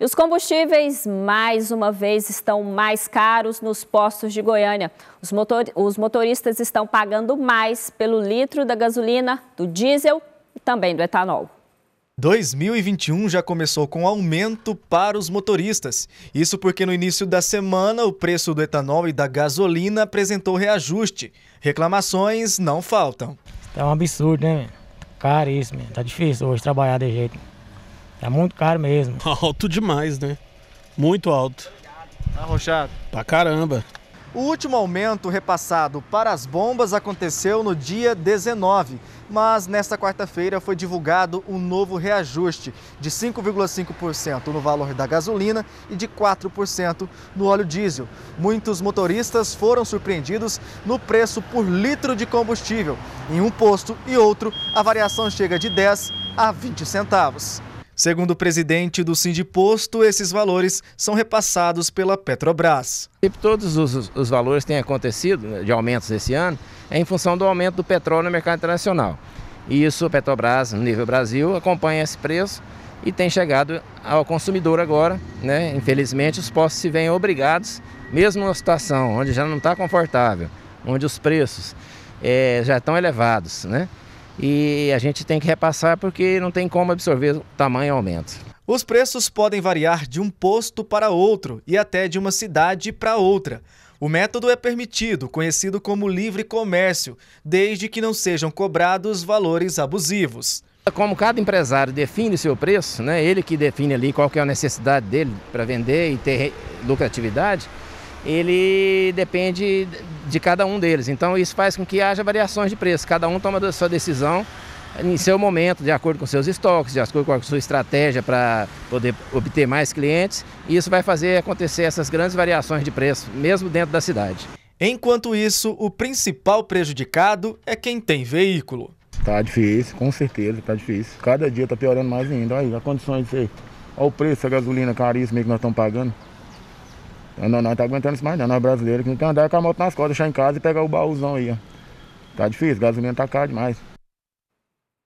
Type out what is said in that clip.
E os combustíveis, mais uma vez, estão mais caros nos postos de Goiânia. Os, motor, os motoristas estão pagando mais pelo litro da gasolina, do diesel e também do etanol. 2021 já começou com aumento para os motoristas. Isso porque no início da semana o preço do etanol e da gasolina apresentou reajuste. Reclamações não faltam. É um absurdo, né? Caríssimo. Tá difícil hoje trabalhar de jeito. Tá muito caro mesmo. Alto demais, né? Muito alto. Tá arrochado? Pra caramba. O último aumento repassado para as bombas aconteceu no dia 19, mas nesta quarta-feira foi divulgado um novo reajuste de 5,5% no valor da gasolina e de 4% no óleo diesel. Muitos motoristas foram surpreendidos no preço por litro de combustível. Em um posto e outro, a variação chega de 10 a 20 centavos. Segundo o presidente do Sindiposto, esses valores são repassados pela Petrobras. Todos os, os valores têm acontecido, né, de aumentos esse ano, é em função do aumento do petróleo no mercado internacional. E isso, a Petrobras, no nível Brasil, acompanha esse preço e tem chegado ao consumidor agora. Né? Infelizmente, os postos se veem obrigados, mesmo numa situação onde já não está confortável, onde os preços é, já estão elevados, né? e a gente tem que repassar porque não tem como absorver o tamanho aumento. Os preços podem variar de um posto para outro e até de uma cidade para outra. O método é permitido, conhecido como livre comércio, desde que não sejam cobrados valores abusivos. Como cada empresário define o seu preço, né, ele que define ali qual que é a necessidade dele para vender e ter lucratividade, ele depende de cada um deles. Então isso faz com que haja variações de preço. Cada um toma a sua decisão em seu momento, de acordo com seus estoques, de acordo com a sua estratégia para poder obter mais clientes. E isso vai fazer acontecer essas grandes variações de preço, mesmo dentro da cidade. Enquanto isso, o principal prejudicado é quem tem veículo. Tá difícil, com certeza, tá difícil. Cada dia tá piorando mais ainda. Olha aí, as condições aí, Olha o preço da gasolina caríssima que nós estamos pagando. Nós não, não tá aguentando isso mais não, nós brasileiros que não tem andar com a moto nas costas, deixar em casa e pegar o baúzão aí, ó. Tá difícil, gasolina tá caro demais.